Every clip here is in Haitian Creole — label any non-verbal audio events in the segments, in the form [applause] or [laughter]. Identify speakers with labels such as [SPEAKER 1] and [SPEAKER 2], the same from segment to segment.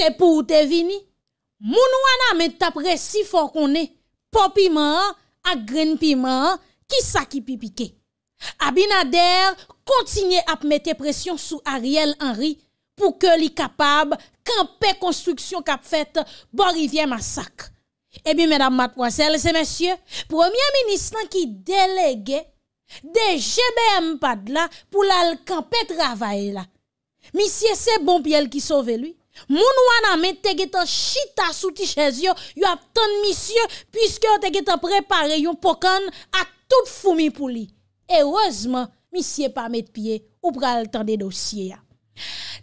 [SPEAKER 1] Se pou ou te vini, moun wana men tapre si fò konè. Pon piman ak gren piman, ki sa ki pipike. A binader, kontinye ap mette presyon sou Ariel Henry pou ke li kapab kampe konstruksyon kap fèt borivyen masak. Ebi, mèdame matponsel, se mèsyè, premier ministran ki delege de GBM padla pou lal kampe travaye la. Misye se bon piel ki sove lui, Moun wana men te geton chita sou ti chèzyon, yo ap ton misye, pwiske yo te geton prepare yon pokan, ak tout foumi pou li. E rozman, misye pa met piye, ou pral ton de dosye ya.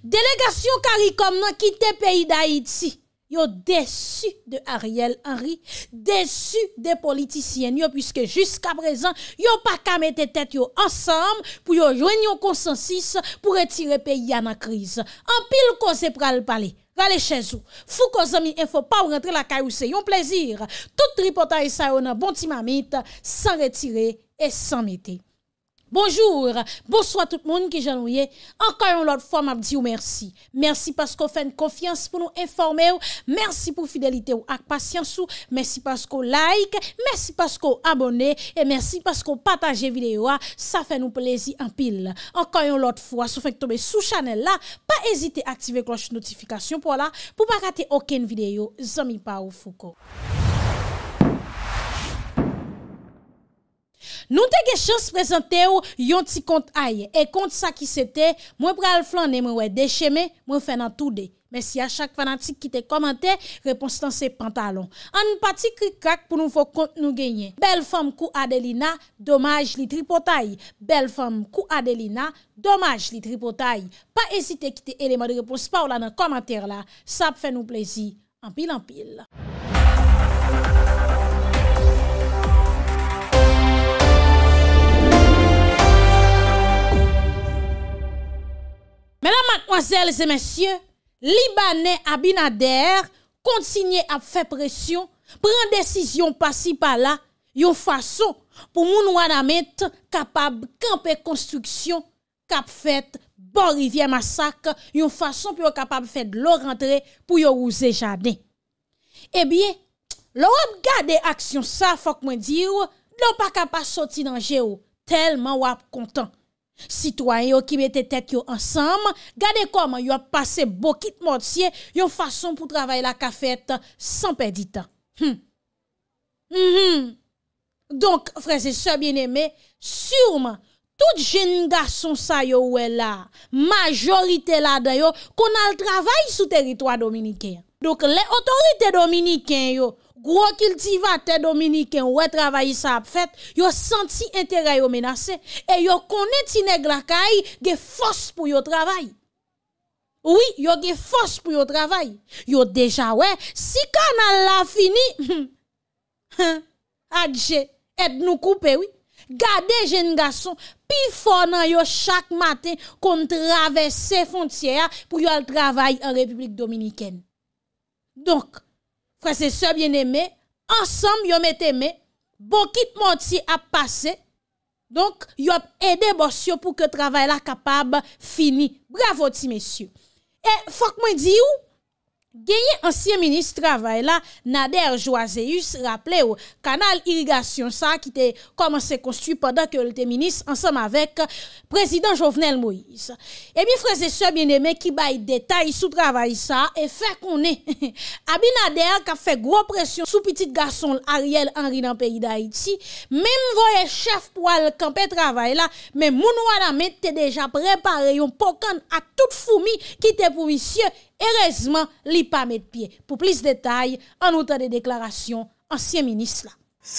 [SPEAKER 1] Delegasyon karikom nan ki te peyi da it si. Yo desu de Ariel Henry, desu de politisyen yo, puisque jusqu'a prezen, yo pa ka mette tet yo ansam, pou yo joen yon konsensis, pou retire peyi anakriz. An pil koze pral pale, rale chezou. Fou koze mi, enfo pa ou rentre la kayouse, yon plezir. Tout tripota yon sa yon bon ti mamit, san retire et san mette. Bonjour, bonsoit tout moun ki janouye, ankayon lot fwa map di ou mersi. Mersi pasko fen konfians pou nou informe ou, mersi pou fidelite ou ak pasyans ou, mersi pasko like, mersi pasko abone, e mersi pasko pataje videyo a, sa fè nou plezi an pil. Ankayon lot fwa, sou fèk tobe sou chanel la, pa ezite aktive kloche notifikasyon pou la, pou pa kate oken videyo, zami pa ou foko. Nou te ge chos prezante ou yon ti kont aye E kont sa ki se te, mwen pral flan ne mwen we de che me, mwen fè nan tou de Mè si a chak fanatik ki te komante, repons tan se pantalon An nou pati krik krak pou nou fò kont nou genye Bel fòm kou Adelina, domaj li tripotay Bel fòm kou Adelina, domaj li tripotay Pa esite ki te eleman repons pa ou la nan komante la Sa p fè nou plezi, anpil anpil Müzik Manwazèl zè mèsyè, libanè a binader, kontinye ap fè presyon, pren desisyon pasi pa la, yon fason pou moun wana met kapab kampe konstruksyon, kap fèt bon rivyè masak, yon fason pou yo kapab fèt lo rentre pou yo ouze janè. Ebyè, eh lo wap gade aksyon sa, fòk mwen diyo, nou pa kapab soti nan jè ou, telman wap kontan. Citoyen yo ki mette tek yo ansam Gade koman yo ap pase bokit monsye Yo fason pou travay la kafet Sanpe ditan Hmm Hmm Donk frese se bien eme Surman Tout jenda son sa yo we la Majorite la dayo Kon al travay sou teritwa dominiken Donk le otorite dominiken yo gros cultivateur dominicain ou travail ça a fait yo senti intérêt yo menacé et yo connaît ti nèg la force pour yo travail oui, yo ge force pour yo travail. Yo déjà ouais, si canal la fini. [laughs] Hein, Adje, et nous couper oui. Gardez jeunes garçons, pi fort nan yo chaque matin qu'on traverse frontières pour yo travail en République dominicaine. Donc, Fransese bien eme, ansam yon met eme, bokit monti ap pase, donk yon eden borsyo pou ke travay la kapab fini. Bravo ti, mesyo. E fok mwen di yon, Genye ansyen minis travay la, Nader Joazeyus, raple ou kanal irigasyon sa ki te komanse konstu padak yo lte minis ansenm avek prezident Jovenel Moïse. Ebi freze se bineme ki bay detay sou travay sa e fe konen. [laughs] Abi Nader ka fe gro presyon sou petit gason Ariel Henry nan peyi da Haiti. Mem voye chef pou al kampè travay la, men moun wala men te deja prepare yon pokan a tout fumi ki te pou misye Heureusement, il a pas de pied. Pour plus de détails, en outre des déclarations, ancien ministre là.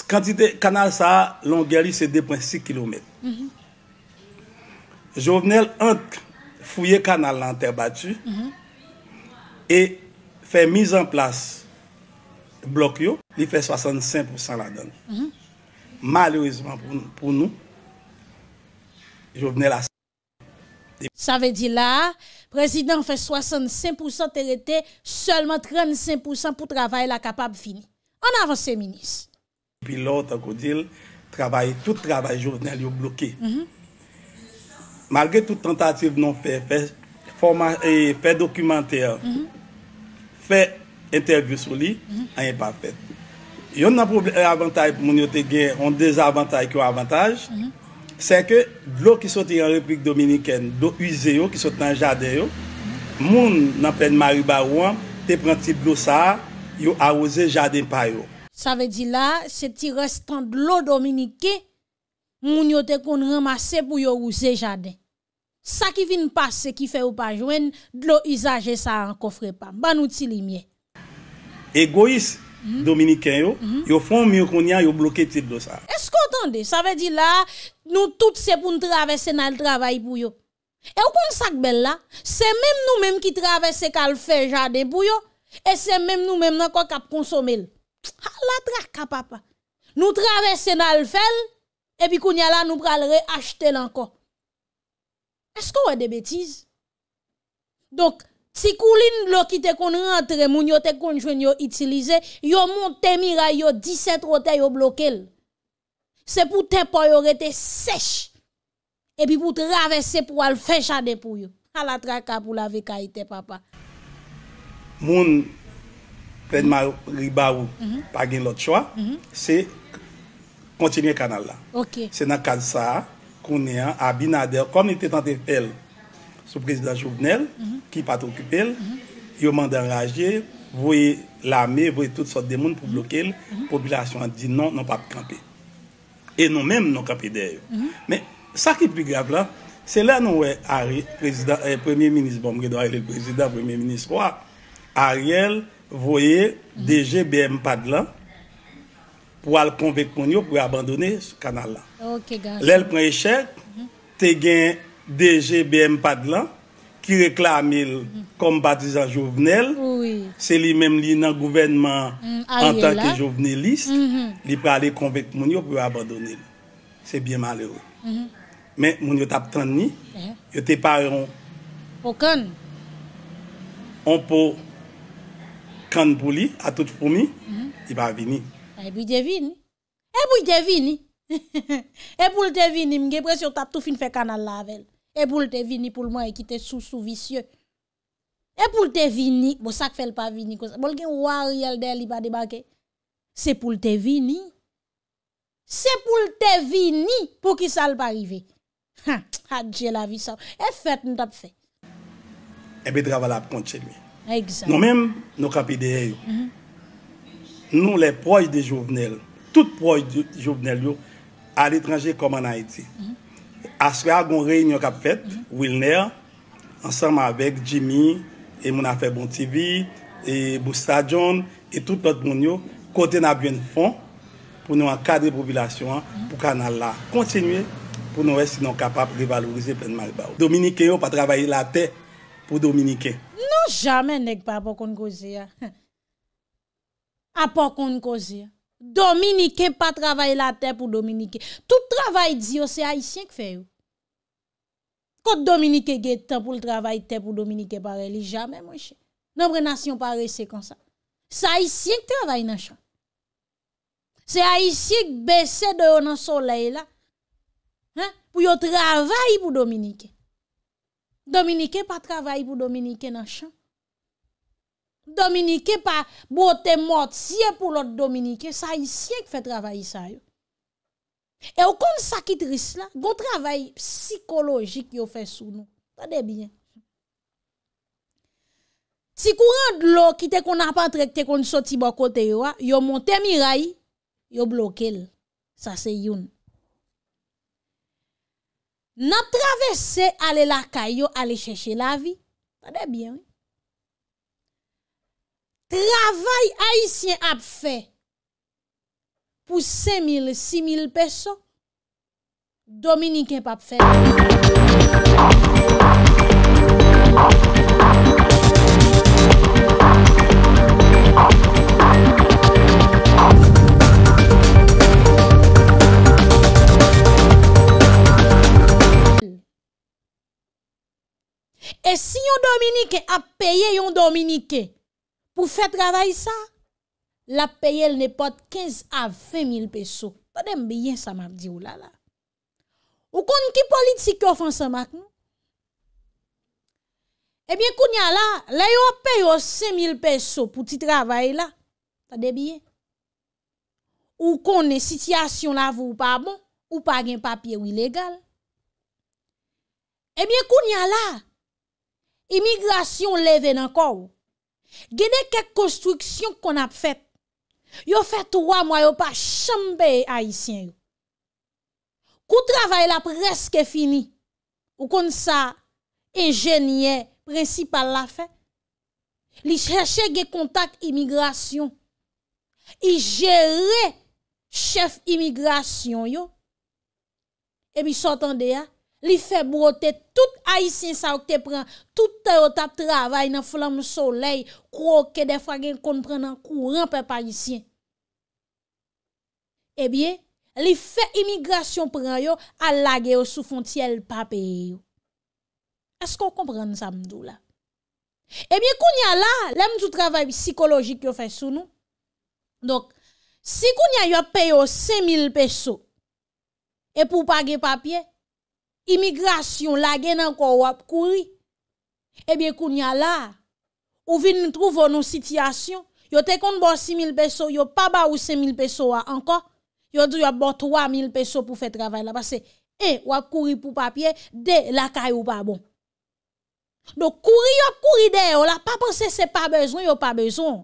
[SPEAKER 2] Quantité canal ça, longueur c'est 2.6 km. Mm -hmm. Jovenel entre fouiller canal en terre battue mhm. et fait mise en place bloc il fait 65% la donne. Mhm. Malheureusement pour, pour nous, Jovenel a
[SPEAKER 1] Sa ve di la, prezident fe 65% terete, selman 35% pou travay la kapab fini. An avan se, minis.
[SPEAKER 2] Pilote akou dil, travay, tout travay jounel yo bloké. Mhm. Malge tout tentative non fe, fe foma, fe dokumante, mhm. fe intervy sou li, an mhm. e pa fète. Yon nan avantaj pou moun yo te gen, an dezavantaj ki yo avantaj, an avantaj pou moun yo te gen, Se ke, dlo ki soti an replik dominiken, dlo uze yo ki soti an jade yo, moun nan plen Maribarouan, te pranti dlo sa, yo a oze jade pa yo.
[SPEAKER 1] Sa ve di la, se ti restan dlo dominiken, moun yo te kon remase pou yo oze jade. Sa ki vin pa, se ki fe ou pa jwen, dlo izaje sa an kofre pa. Banouti li mye.
[SPEAKER 2] Egoist. Mhm. dominicain yo, mhm. yo font mieux qu'on y a, yo bloqué type de ça.
[SPEAKER 1] Est-ce qu'on entendez? Ça veut dire là, nous toutes c'est pour nous traverser dans le travail pour yo. Et au compte ça belle là, c'est même nous-mêmes qui traversons qu'elle le jardin pour yo. Et c'est même nous-mêmes encore qui consommer. Ah, la traka hein, papa. Nous traversons dans le fel, et puis qu'on y a là, nous pral acheter encore. Est-ce qu'on a des bêtises? Donc, Si koulin lo ki te kon rentre, moun yo te konjwen yo itilize, yo moun te miray yo diset rotay yo blokel. Se pou te po yo rete sech, e pi pou te ravesse pou al fechade pou yo. A la traka pou la veka ite papa.
[SPEAKER 2] Moun, pren ma riba ou, mhm. pa gen lot chwa, mhm. se kontinye kanal la. Se nan kansa, kounen, abinade, kom nite tante el. sou prezident chouvenel, ki mhm. pati okipel, yo mandan raje, voye l'ame, voye tout sort de moun pou blokel, mhm. populasyon an di, non, non pati kampe. E non menm non kampe deyo. Me, sa ki pi grab la, se la nou we, ari, prezident, premier minis, bombe, re do ari le prezident, premier minis, wak, ariel, voye, mhm. deje bè mpad lan, pou al konvekpon yo, pou abandone sou kanal la.
[SPEAKER 3] Ok, gaj. Lè
[SPEAKER 2] l'preche, te gen, DG BM Padlan, ki reklamil kom batizan jovenel, se li menm li nan gouvenman mm, an tanke jovenelist, mm-hmm. li prale konvek moun yo pou abandonel. Se bien male ou. Mm-hmm. Men, moun yo tap 30 ni, eh? yo te paron. Okan? On po, kan bou li, a tout pou mi, mm-hmm. i ba ah, e vini.
[SPEAKER 1] E bou devini? [laughs] E bou devini? E bou devini mge bre se yo tap tou fin fe kanan lavel? E pou lte vini pou lman ekite sou sou visye. E pou lte vini, bo sak fel pa vini. Bol gen wari el del li pa debake. Se pou lte vini. Se pou lte vini pou ki sal pa rive. Ha, adje la visan. E fet nou tap fe.
[SPEAKER 2] Ebe draval ap kont chen mi. Ebe draval ap kont chen mi. Nou menm nou kapi deye yo. Nou le proj de jovenel. Tout proj de jovenel yo. A l'etranje koman a eti. M. Mm-hmm. Aswa gon reynyon kap fet, Wilner, ansanman avek Jimmy, e moun a fe bon TV, e Boussa John, e tout lot moun yo, kote nan byen fon pou nou akadre popilasyon pou kanal la. Kontinuye pou nou esi nou kapap devalorize plenman e baou. Dominike yon pa travaye la te pou Dominike.
[SPEAKER 1] Nou jame nek pa apokon gozi ya. [laughs] Apokon gozi ya. Dominike pa travaye la te pou Dominike. Tout travaye diyo oh, se aisyen k feyo. Oh. Kote Dominike ge ten pou l travaye te pou Dominike pare li jame mwenche. Nomre nasyon pare se konsa. Se aisyen k travaye nan chan. Se aisyen k besen deyo nan soley la. Pou yo travaye pou Dominike. Dominike pa travaye pou Dominike nan chan. Dominike pa bo te mot siye pou lot Dominike, sa yi siye ki fe travayi sa yo. E yo kon sakitris la, yo travayi psikologik yo fe sou nou. Sa de byen. Si kou rande lo, kite kon apatrek, kite kon soti bo kote yo a, yo monte mirayi, yo blokel. Sa se yon. Na travese ale lakay yo, ale cheche la vi, sa de byen yo. Travay haisyen ap fè pou 5.000, 6.000 peson Dominikèp ap fè E si yon Dominikè ap peye yon Dominikè pou fè travay sa, la peye l ne pot 15 a 20 mil peso. Pade m biyen sa m ap di ou la la. Ou kon ki politik yo fèn sa mak nou? Ebyen eh koun ya la, la yo ap peye yo 5 mil peso pou ti travay la. Pade biyen. Ou kon ne sityasyon la vou ou pa bon, ou pa gen papye ou ilegal. Ebyen eh koun ya la, imigrasyon leve nan kou ou. Genè kèk konstruksyon kon ap fèt, yo fèt wè mwè yo pa chanbe ayisyen yo. Kou travay la preske fini, ou kon sa enjènyè prensipal la fèt. Li chèche ge kontak imigrasyon, i jère chèf imigrasyon yo. E mi sotande ya. li fe brote tout Aisyen sa wak te pren, tout te wak ta travay nan flam soley, kwo ke defwa gen konpren nan kou, renpe pa Aisyen. Ebyen, eh li fe imigrasyon pren yo, al lage yo sou fontiyel pape yo. As kon kompren sa mdou la? Ebyen, eh koun ya la, lem zou travay psikolojik yo fè sou nou. Dok, si koun ya yo peyo 5.000 peso, e pou page papye, imigrasyon la gen an kon wap kouri, ebyen koun ya la, ou vin nou trouvoun nou sityasyon, yo te kon bo 6.000 peso, yo pa ba ou 5.000 peso wap ankon, yo di yo bo 3.000 peso pou fe travay la, pase e eh, wap kouri pou papye, de la kay ou pa bon. Do kouri yo kouri de, yo la pa pwese se pa bezon, yo pa bezon.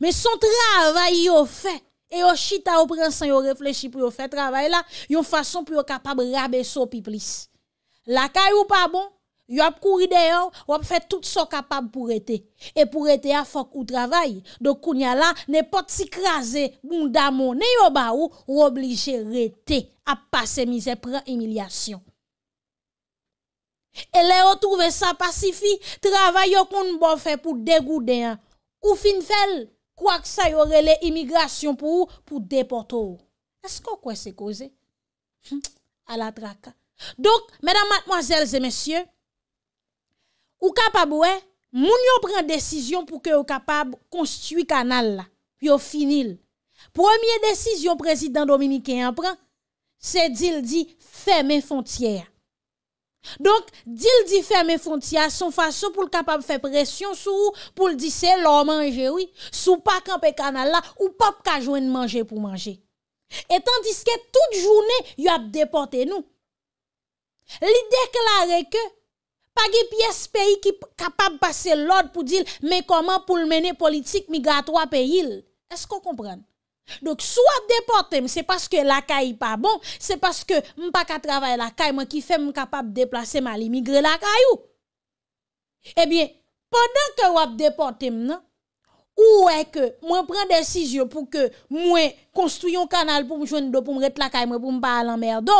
[SPEAKER 1] Me son travay yo fe, E yo chita ou prensan yo reflechi pou yo fè travay la, yon fason pou yo kapab rabe sou pi plis. La kay ou pa bon, yo ap kouri deyon, yo ap fè tout sou kapab pou rete. E pou rete a fok ou travay, do kounya la, ne pot si krasè, moun damon, ne yo ba ou, ou oblige rete, ap pase mize pre emilyasyon. E le yo touve sa pasifi, travay yo kon mbo fè pou degou deyon, ou fin fel. Wak sa yore le imigrasyon pou ou, pou depoto ou. Esko kwen se koze? Hm, a la traka. Dok, mèdam matmoazèl zè mèsyè, ou kapab ouè, moun yon pren desisyon pou ke ou kapab konstuit kanal la. Yon finil. Premier desisyon, prezident Dominique yon pren, se dil di fèmè fontyèr. Donk, dil di fè mè fon tia, son fa so pou l kapab fè presyon sou ou pou l di se lò manje wè, sou pa kan pe kanal la ou pa pou ka jwen manje pou manje. Etan diske tout jounè, yop depote nou. Li deklare ke, pa ge pi es peyi ki kapab pase lòd pou dil, me koman pou l mène politik migrato apè yil. Esko kompran? Donk sou ap depote m, se paske laka yi pa bon, se paske m pa ka travaye laka yi, mwen ki fe m kapap deplase m al imigre laka yu. Ebyen, poden ke wap depote m nan, ou eke mwen pren desisyon pou ke mwen konstuyon kanal pou m jwenni do pou m ret laka yi, mwen pou m pa alan merdo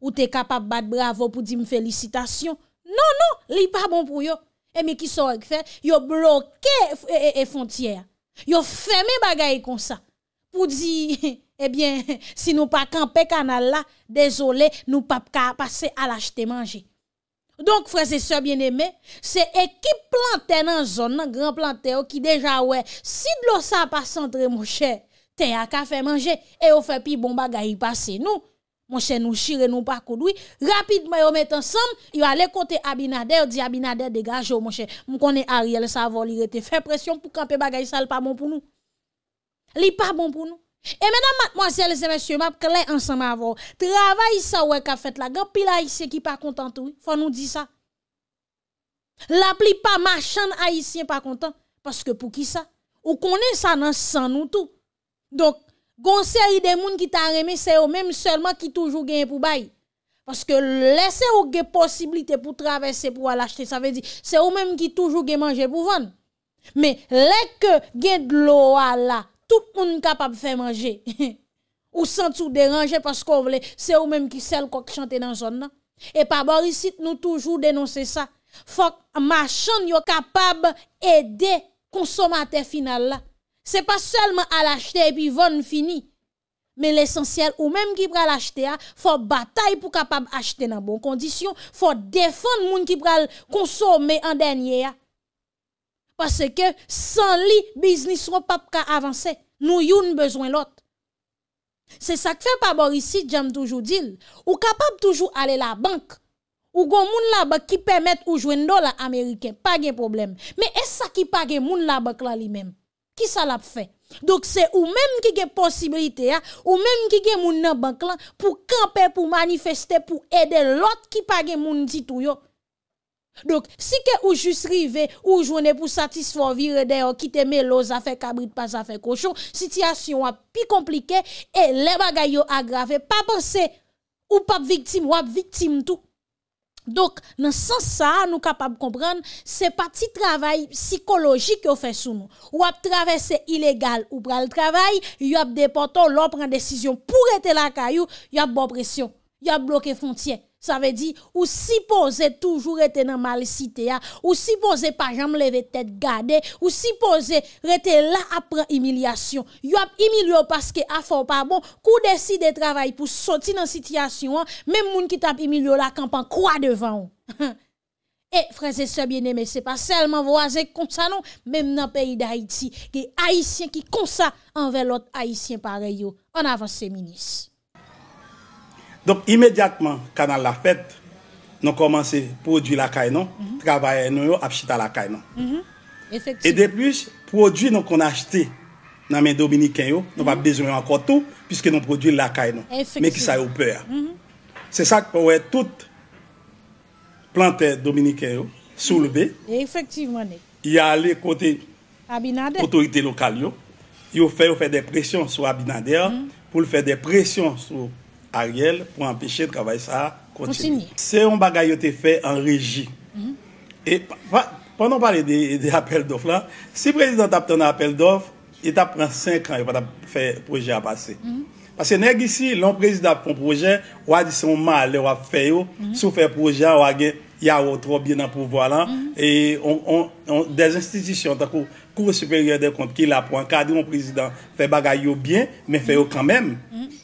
[SPEAKER 1] ou te kapap bat bravo pou di m felicitasyon. Non, non, li pa bon pou yo, e mi ki so ek fe, yo bloke e eh, eh, eh, fontiyer, yo feme bagay kon sa. pour dire, [laughs] eh bien, [laughs] si nous pas camper canal là, désolé, nous pas passer à l'acheter manger. Donc, frères et sœurs bien-aimés, c'est équipe plantée dans zone, grand planté oh, qui déjà, ouais, si de l'eau ça passe entre mon cher, t'es à café manger, et on fait puis bon bagay passer, nous. Mon cher, nous chire, nous pas oui. Rapidement, on met ensemble, a allez côté Abinader, dit Abinader, dégage, oh, mon cher. connaît Ariel va, il était fait pression pour camper bagay sale pas bon pour nous. Li pa bon pou nou. E mena mwazel se mwen sye mwap, kwen lè ansan mwen avon, travay sa wèk a fèt la, gò pil aisyen ki pa kontantou, fò nou di sa. La pli pa machan aisyen pa kontant, paske pou ki sa. Ou konen sa nan san nou tou. Donk, gonsè yi demoun ki tan reme, se yo mèm selman ki toujou genye pou bayi. Paske lè se yo genye posibilite pou travay se pou alachte, sa vè di, se yo mèm ki toujou genye manje pou van. Mè lè ke genye dlo ala, tout le monde capable de faire manger. [laughs] ou sans tout déranger parce qu'on voulait, c'est ou même qui celle qu'on chante dans la zone. Et par ici, nous toujours dénoncer ça. Faut que marchand yo capable aider consommateur final là. C'est pas seulement à l'acheter et puis vendre fini. Mais l'essentiel, ou même qui l'acheter, il hein, faut bataille pour capable acheter dans bonnes condition. faut défendre monde qui pral consommer en dernier. Hein parce que sans lui, business ne pas avancer. Nous avons besoin l'autre. C'est ça que fait pas ici, j'aime toujours dire. Ou capable toujours aller la banque. Ou gon moun la banque qui permet ou joindre dollar américain, pas de problème. Mais est-ce qui pas de moun la banque là lui-même? Qui ça l'a fait? Donc c'est ou même qui a possibilité hein, ou même qui a moun nan banque là pour camper pour manifester pour aider l'autre qui pas de moun dit tout yo. Donk, si ke ou just rive, ou jwene pou satisfon vire den, ou kite me lo zafen kabrit, pas zafen koshon, sityasyon wap pi komplike, e le bagay yo agrave, pa bese ou pap viktim, wap viktim tou. Donk, nan san sa, nou kapab kompran, se pati travay psikologik yo fe sou nou. Wap travese ilegal ou pral travay, yop depoton lor pren desisyon pou ete la kayou, yop bo presyon, yop bloke fontyen. Sa ve di ou sipoze toujou rete nan malisite ya, ou sipoze pa jam leve tet gade, ou sipoze rete la apre emilyasyon. Yo ap emilyo paske afor pa bon, kou desi de travay pou soti nan sityasyon an, mem moun ki tap emilyo la kampan kwa devan ou. E freze se biene me se pa selman vo aze kont sa non, mem nan peyi da iti, ki aisyen ki konsa anve lot aisyen pare yo, an avanse minis.
[SPEAKER 2] Donk imedyatman kanal la fèt, nou komanse prodwi lakay nou, mhm. travaye nou yo, apchita lakay
[SPEAKER 3] nou. E de
[SPEAKER 2] plus, prodwi nou kon achete nan men Dominiken yo, nou va bezwen anko tou, piseke nou prodwi lakay nou, men ki sa yo pè ya. Se sak pou wè tout plantè Dominiken yo, sou lè bè, y a lè kote otorite lokal yo, yo fè yo fè depresyon sou abinade ya, mhm. pou lè fè depresyon sou a riel pou empeshe de kavay sa kontini. Se yon bagay yo te fe en reji, e panon pale de apel dof la, si prezident ap ton apel dof, e tap pran 5 an yo pata fe proje a pase. Pase neg isi, loun prezident pou proje, wadis yon mal le wap fe yo, sou fe proje wage, ya wotro bi nan pou vo la, e des institisyon takou, kou superior de kont ki la pran, kade yon prezident fe bagay yo bien, men fe yo kanmen,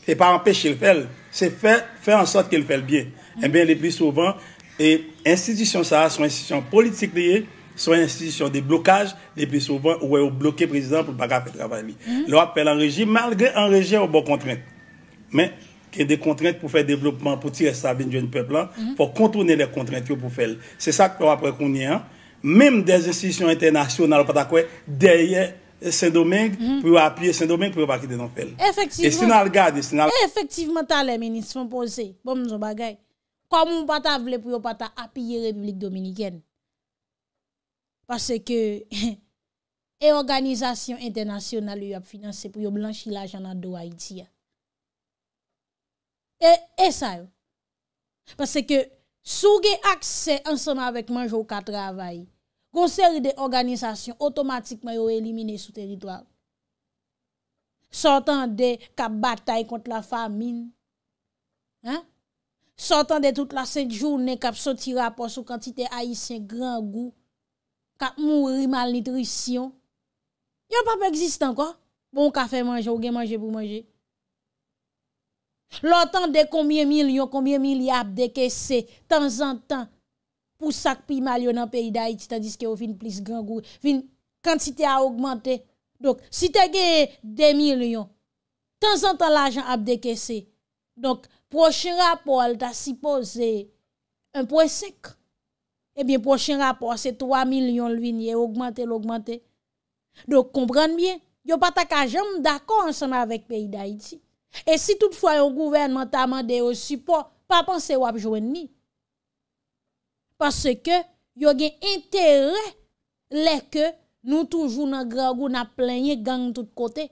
[SPEAKER 2] se pa empeshe l fel, se fe en sot ke l fel bien, eh mm-hmm. en ben le pli souvan, e institisyon sa, sou institisyon politik liye, sou institisyon de blokaj, le pli souvan ou e ou bloké prezident pou bagay fe travay li. Loi apel an reji, malgre an reji an ou bon kontrent, men, ke de kontrent pou fe developman, pou ti restavine yon peplan, pou mm-hmm. kontourne le kontrent yo pou fel. Se sa kwa apre konye an, Mem desistisyon internasyon nan lopata kwe derye Saint-Domingue mhm. pou bon, [laughs] yo apye Saint-Domingue pou yo baki denon fel.
[SPEAKER 1] Efektivman. Efektivman talen meni sifon pose. Pou mzou bagay. Kwa moun pata vle pou yo pata apye Republik Dominikene. Pase ke e organizasyon internasyon nan lopate finanse pou yo blanchi lajana do Haiti. E sa yo. Pase ke Sou gen akse anseman vek manjou ka travay, gonseri de organizasyon otomatikman yo elimine sou teritoar. Sotan de kap batay kont la famin, sotan de tout la set jounen kap soti rapor sou kantite aisyen gran gou, kap mouri mal nitrisyon. Yon pape existan kon, bon kafe manjou gen manjou pou manjou. Lò tan de koumyen milyon, koumyen milyon ap deke se, tan zan tan, pou sak pi mal yon an peyi da iti, tan diske yo fin plis gran goun, fin kantite a augmente. Dok, si te gey de milyon, tan zan tan l'ajan ap deke se, donk, prochen rapor, ta si pose, se, un pou esek, eh ebyen prochen rapor, se 3 milyon lwi niye, augmente, l'augmente. Donk, komprende mye, yo pata ka jom dako ansan avèk peyi da iti. E si tout fwa yon gouvernement amande yon support, pa panse wap jwen ni. Pase ke yon gen entere lè ke nou toujou nan grangou nan planye gang tout kote.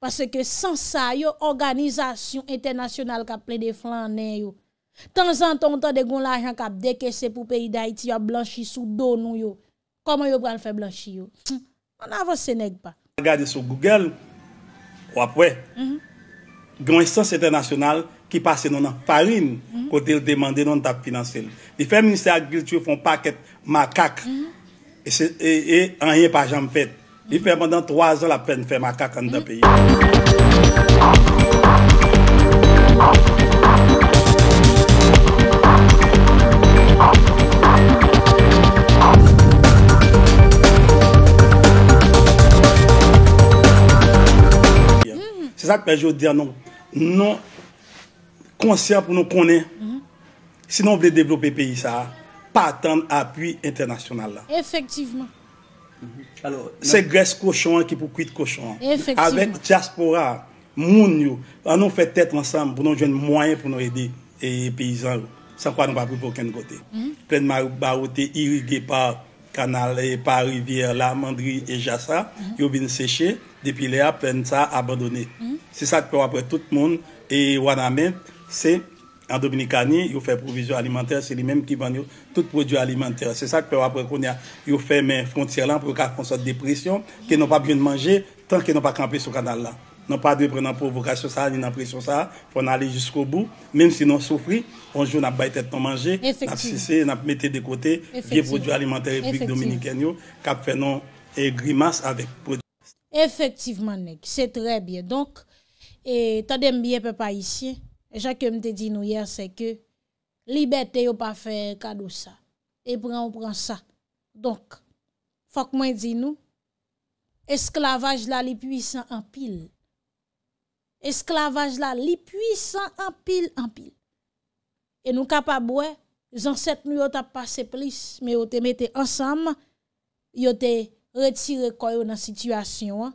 [SPEAKER 1] Pase ke sansa yon organizasyon internasyonal kap plè de flan nen yon. Tan zan ton ton de goun l'ajan kap deke se pou peyi da iti yon blanchi sou don nou yon. Koman yon pran fè blanchi yon? Nan avan sè neg pa.
[SPEAKER 2] Gade sou Google... Ou apwe, gwenstans etenasyonal ki pase nou nan farin kote l demande nou nan tab finansel. Di fè minister agritu foun paket makak, e, e, e anye pa janm fèt. Di fè mandan 3 an la pen fè makak an de peye. Zak Pajot di anon, non konsyant pou nou konen, si nou vle devlope peyi sa, patan apuy internasyonal la.
[SPEAKER 1] Efektivman.
[SPEAKER 2] Mhm. Se gres koshon an ki pou kuit koshon an. Afek diaspora, moun yo, anon fe tet ansam pou nou jwen mwayen pou nou edi e eh, peyizan san kwa nou pa pou pou ken gote. Mhm. Plen marou barote, irige pa... canal et par rivière la mandrie et Jassa, mhm. ils ont sécher, depuis là, ils peine abandonné. Mhm. C'est ça que peut après tout le monde et Waname, c'est en Dominicanie, ils fait provisions alimentaires. c'est les mêmes qui tous tout produits alimentaires. C'est ça que peut après qu'on a yo fait frontières là pour qu'on de dépression, qu'ils n'ont pas bien de manger tant qu'ils n'ont pas campé sur canal là. nan pa de pre nan pou vokasyon sa, ni nan presyon sa, pou nan ale jiskou bou, menm si nan soufri, anjou nan baytet nan manje, nan psise, nan mette de kote, vie prodjou alimenter reprik Dominiken yo, kap fenon e grimas avek prodjou.
[SPEAKER 1] Efektivman, nek, se tre bie. Donk, ta dem biye pe pa isye, e jake mte di nou yer, se ke libetè yo pa fe kado sa, e pran ou pran sa. Donk, fok mwen di nou, esklavaj la li pwisan anpil, esklavaj la li pwisan anpil anpil e nou kapab wè zanset nou yo tap pase plis me yo te mette ansam yo te retire koyo nan situasyon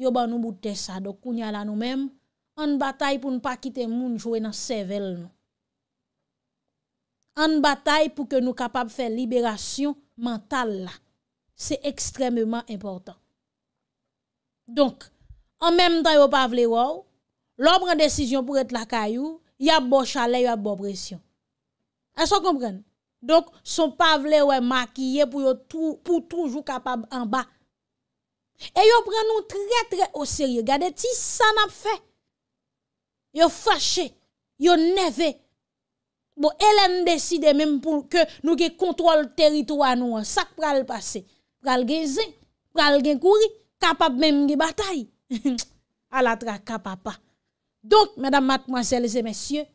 [SPEAKER 1] yo ban nou boute sa do kounya la nou menm an batay pou nou pa kite moun jowe nan sevel nou an batay pou ke nou kapab fè liberasyon mantal la se ekstrememan importan donk an menm tan yo pa vle wòw L'om pren desisyon pou ete la kayou, y ap bo chalet, y ap bo presyon. E so kompren. Donk, son pavle wè makiye pou toujou kapab anba. E yo pren nou tre tre oseryo. Gade ti san ap fe. Yo fache, yo neve. Bo elen deside mèm pou ke nou ge kontrol teritou anou an sak pral pase. Pral gen zè, pral gen kouri, kapab mèm ge batay. [laughs] Al atra kapapa. Donk, madame, mademoiselles et messieurs,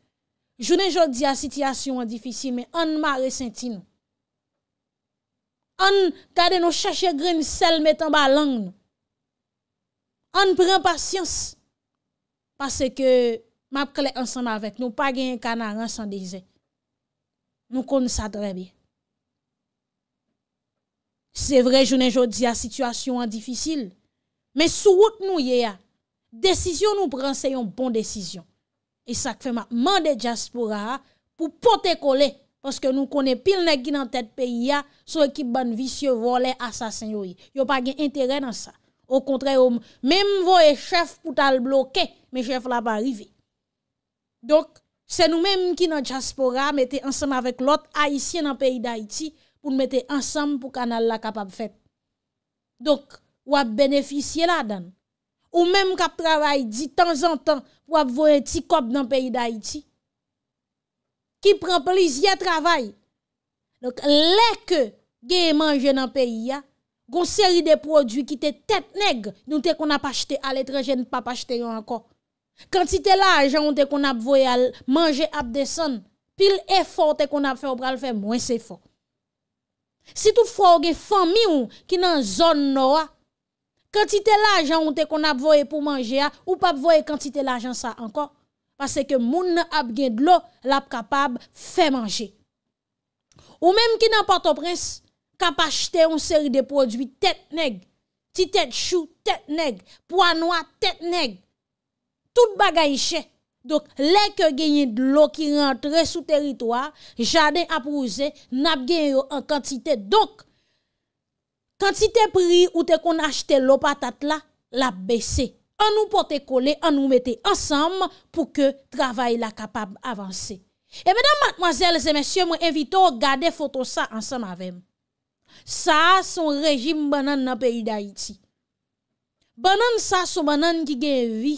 [SPEAKER 1] jounen jodi a sityasyon an difisye, men an ma resenti nou. An kade nou chache gren sel metan ba lang nou. An pren pasyans, pase ke map kle ansan avek nou, pa gen yon kanar ansan deze. Nou kon sa drebe. Se vre jounen jodi a sityasyon an difisye, men sou wot nou ye ya, Desisyon nou pranse yon bon desisyon. E sak fe ma mande Djaspora pou pote kole paske nou kone pil negi nan tet peyi ya sou ekip ban visye vole asasen yoy. Yon pa gen interè nan sa. Ou kontre ou mèm vo e chef pou tal bloke mè chef la pa rive. Dok se nou mèm ki nan Djaspora mette ansam avèk lot haisyen nan peyi da iti pou mète ansam pou kanal la kapap fèt. Dok wap beneficye la dan Ou menm kap travay di tan zan tan pou ap voye ti kop nan peyi da iti. Ki pren polis ya travay. Lek ge manje nan peyi ya, gon seri de prodwi ki te tet neg nou te kon ap achete aletrejen pa ap achete yon anko. Kan ti te la ajan ou te kon ap voye al manje ap desan, pil e for te kon ap fe obral fe mwen se for. Si tou for ge fan mi ou ki nan zon nou a, Kantite la jan ou te kon ap voye pou manje a, ou pa voye kantite la jan sa ankon. Pase ke moun ap gen dlo, lap kapab, fe manje. Ou menm ki nan patoprens, kap achete yon seri de prodwi tet neg. Titet chou, tet neg. Poanwa, tet neg. Tout bagay che. Donk, lek gen yon dlo ki rentre sou teritoar, jaden ap roze, nap gen yo an kantite. Donk. Kantite pri ou te kon achete lo patat la, la bese. An nou pote kole, an nou mette ansam pou ke travay la kapab avanse. E mèdam matmoazèl zè mèsyè mwen evito gade foto sa ansam avèm. Sa son rejim banan nan peyi da iti. Banan sa sou banan ki gen vi,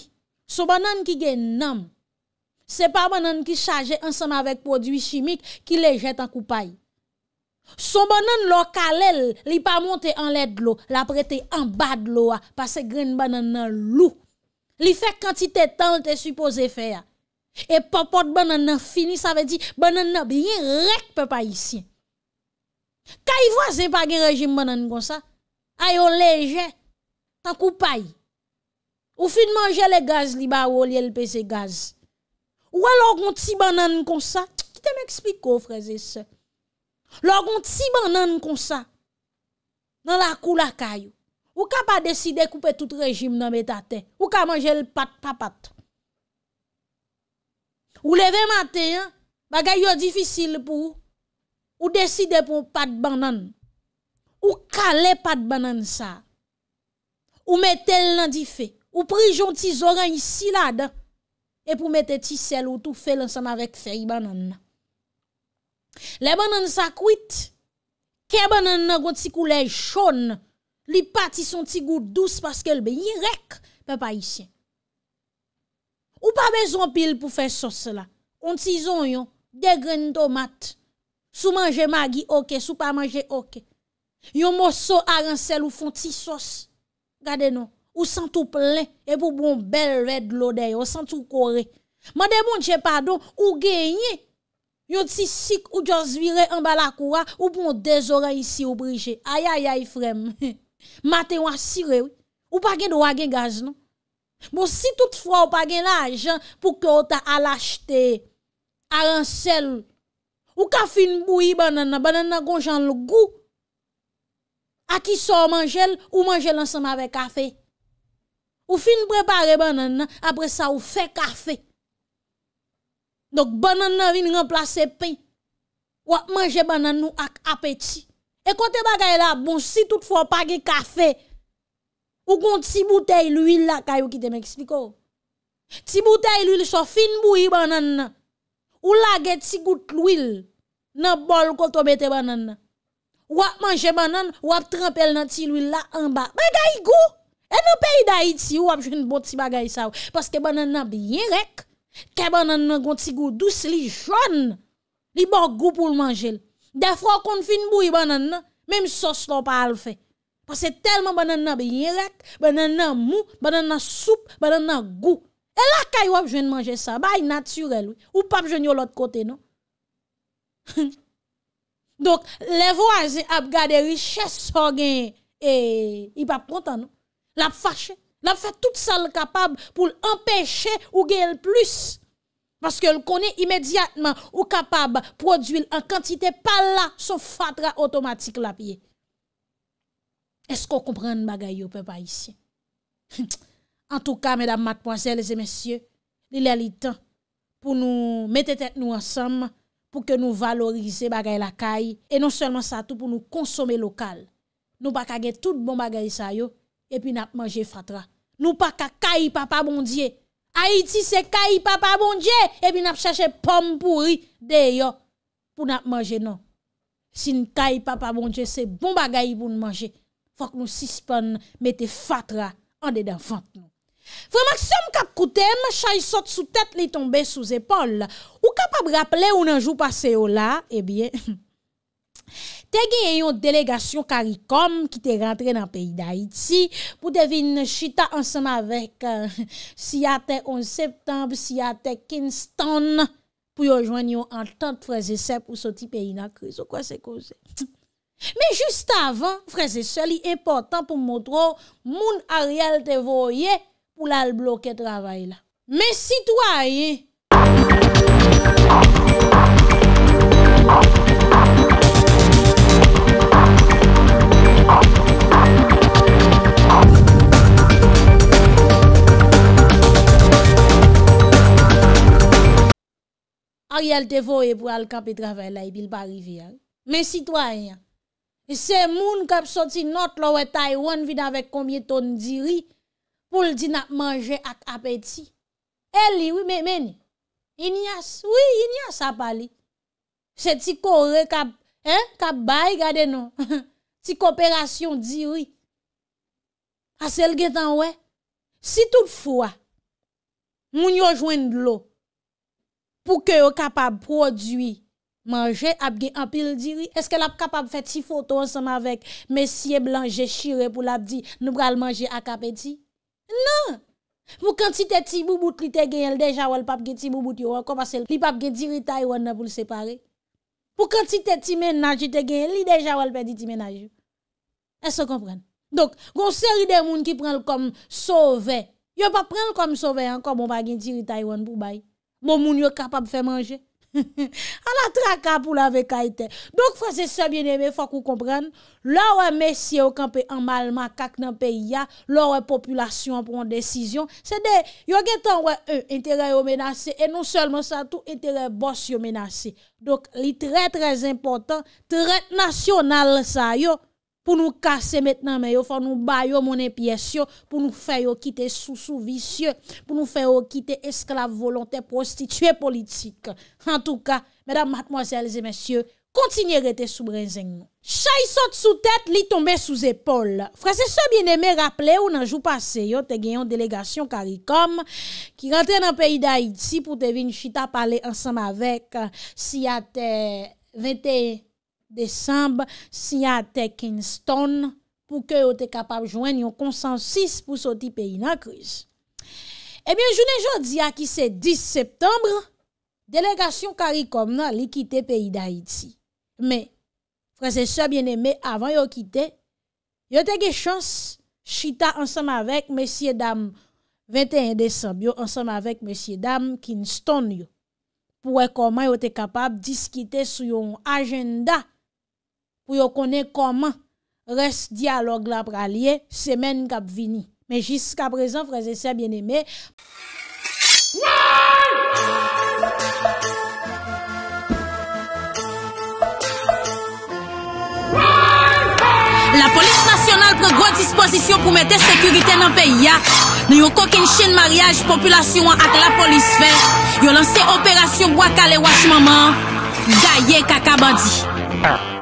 [SPEAKER 1] sou banan ki gen nam. Se pa banan ki chaje ansam avèk prodwi chimik ki le jèt an koupayi. Son banan lo kalel, li pa monte an led lo, la prete an bad lo a, pa se gren banan nan lou. Li fek kantite tan te supose fe a. E popot banan nan fini, sa ve di, banan nan biye rek pe pa yisi. Kaivwa se pa gen rejim banan kon sa, a yo leje, tan koupay. Ou fi de manje le gaz li ba ou li el peze gaz. Ou alo kon ti banan kon sa, ki te m'expliko freze se. Logon ti banan kon sa, nan la kou la kayo, ou ka pa deside koupe tout rejim nan metate, ou ka manje l pat papat. Ou leve maten, bagay yo difisil pou, ou deside pou pat banan, ou kale pat banan sa, ou metel nan di fe, ou prijon ti zoran yi sila dan, ep ou metel ti sel ou tou fe lansam avèk fe yi banan nan. Le banan sa kwit, ke banan nan gwen ti koule joun, li pati son ti gout douz paske lbe, nye rek pe pa yisye. Ou pa bezon pil pou fe sos la, onti zon yon, de gren domat, sou manje magi oke, sou pa manje oke. Yon moso aransel ou fon ti sos, gade nou, ou santou plen, e pou bon bel red lodey, ou santou kore. Ma de moun che padon, ou genye, Yon ti sik ou djors vire en balakoura ou pou mou dezora isi ou brije. Ayayay frem. [laughs] Mate wak sire ou pagen do wagen gaz nou. Bo si tout fwa ou pagen la ajan pou kè ou ta alachte, aransel. Ou kafin boui banana, banana gonjan lugu. Aki sa ou manjel, ou manjel ansanm ave kafe. Ou fin prepare banana, apre sa ou fe kafe. Donk banan nan vin yon plase pe, wap manje banan nou ak apeti. E kote bagay la, bon si tout fwa pake kafe, ou kon ti boutei l'uil la, kayo ki te me ekspliko. Oh. Ti boutei l'uil so fin boui banan nan, ou lage ti gout l'uil nan bol koto bete banan nan. Wap manje banan nan, wap trampel nan ti l'uil la anba. Mwen gayi go, e nan pe yi dayi ti, wap jouni bote si bagay sa ou. Oh. Paske banan nan biyen rekk. Kè banan nan gonti gou dous li joun, li bon gou pou l manjel. Defro kon fin bou i banan nan, mèm sos lò pa al fè. Pasè telman banan nan bi yérek, banan nan mou, banan nan soup, banan nan gou. E la kè yo ap jwen manjè sa, bayi natyurel. Ou pa ap jwen yo lòt kote, non? [laughs] Donk, le vwa ap gade richè sò gen, e, i pa prontan, non? La ap fachè. La fè tout sa l kapab pou l empèche ou gè l plus. Paske l konè imèdiatman ou kapab prodwil an kantite pa la sou fatra otomatik la piye. Eskou kompren bagay yo pe pa isye? En tou ka, mèdam, matmoazèl, zè mèsyè, li lè li tan pou nou mette tèt nou ansam pou ke nou valorize bagay l akay. E non sèlman sa tout pou nou konsome lokal. Nou bakage tout bon bagay sa yo. Epi nap manje fatra. Nou pa ka kayi papa bon dje. Haiti se kayi papa bon dje. Epi nap chache pomme pourri deyo pou nap manje nan. Sin kayi papa bon dje se bon bagayi pou nan manje. Fok nou sispon mette fatra. Ande dan fant nou. Fremak si yon m kap koute, m chay sot sou tet li tombe sou zepol. Ou kap ap raple ou nan jou pase yo la, ebyen... te gen yon delegasyon karikom ki te rentre nan peyi da itsi pou devin chita ansama vek euh, si ate 11 septembe, si ate Kinston pou yo jwen yon antante freze sep ou soti peyi na krizo. Kwa se koze? Me juste avan, freze se li important pou moutro moun ariel te voye pou la l bloke travaye la. Me sitwa ye! yal te vo e pou al kap e travèl la e bil pa rivèl. Men sitwanyan, se moun kap soti not lò wè Taiwan vide avèk komye ton di ri pou l'dina ap manje ak apetit. El li, wè men meni, in yas, wè in yas apali. Se ti kore kap, hein, kap bay gade non. [laughs] Ti kooperasyon di ri. Ase lge tan wè, si tout fwa, moun yo jwen lò, Pou ke yo kapab prodwi manje ap gen apil diri? Eske la ap kapab fe ti foto ansama vek mesye blanje shire pou la ap di nou pral manje ak apeti? Non! Pou kantite ti bouboute li te gen lideja wal papge ti bouboute yo an komase li papge diri tai wan nan pou l separe? Pou kantite ti menajite gen lideja wal pedi ti menajite? Eske kompren? Donk, gonseri de moun ki pren l kom sove, yo pa pren l kom sove an komon bagen diri tai wan pou baye. Moun moun yo kapap fè manje. A la traka pou la vekaitè. Donk fwase sebyen eme fwa kou kompren. Lò wè mesye wè kampè an malman kak nan peyi ya. Lò wè populasyon wè proun desisyon. Se de, yon gen tan wè yon euh, intere yon menase. E non selman sa tout intere boss yon menase. Donk li tre tre important, tre nasyonal sa yon. pou nou kase metnan me yo fa nou bayo mounen piye syo, pou nou feyo kite sou sou visye, pou nou feyo kite esklave, volontè, prostitue politik. En tou ka, mèdam matmoazèlze, mèsyò, kontinye rete sou brezègnon. Chay sote sou tèt, li tombe sou zépol. Fransè so bien emè rapple ou nan jou pase yo, te genyon delegasyon karikom, ki rentè nan peyi da Iti pou te vin chita pale ansam avek, si yate 21. Desembe, si ya tekinston pou ke yo te kapab jwen yon konsensis pou soti peyi nan kriz. Ebyen, eh jounen jodi aki se 10 septembre, delegasyon karikom nan li kite peyi da iti. Me, frasesor bieneme, avan yo kite, yo teke chans chita ansam avek mesye dam 21 Desembe, yo ansam avek mesye dam kinston yo pou e koman yo te kapab diskite sou yon ajenda pou yo konen koman res diyalog la pralye semen kap vini. Men jiska prezan, freze se bien eme.
[SPEAKER 4] La polis nasyonal prego disposisyon pou mette sekurite nan peyi ya. Ne yo koken chen mariage populasyon ak la polis fe. Yo lansen operasyon wakale wakmanman. Gaye kakabandi.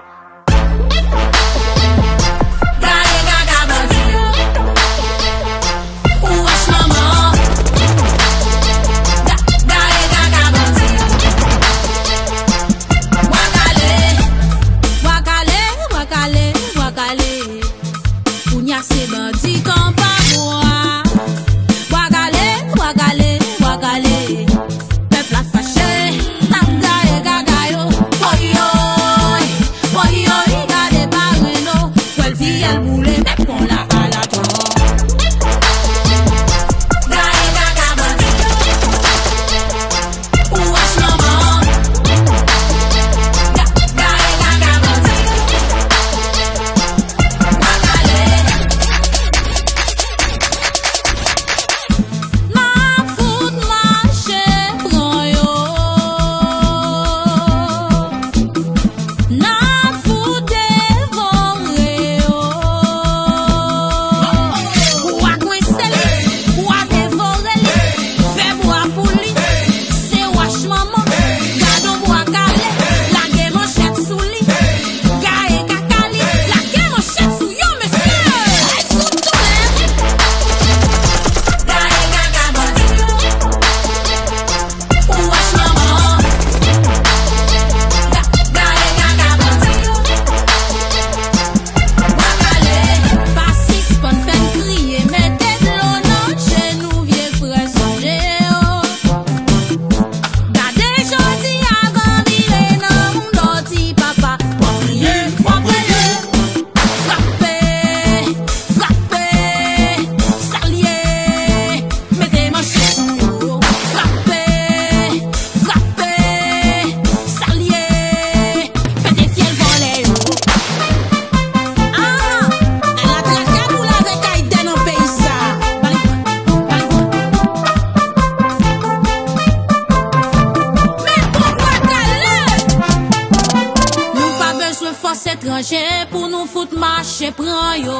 [SPEAKER 4] Jè pou nou foute machè pran yo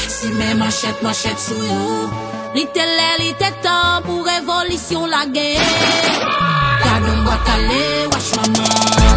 [SPEAKER 4] Si mè machèt, machèt sou yo Li tè lè, li tè tan pou revolisyon la gen Kade mwa kale, wach mwa nan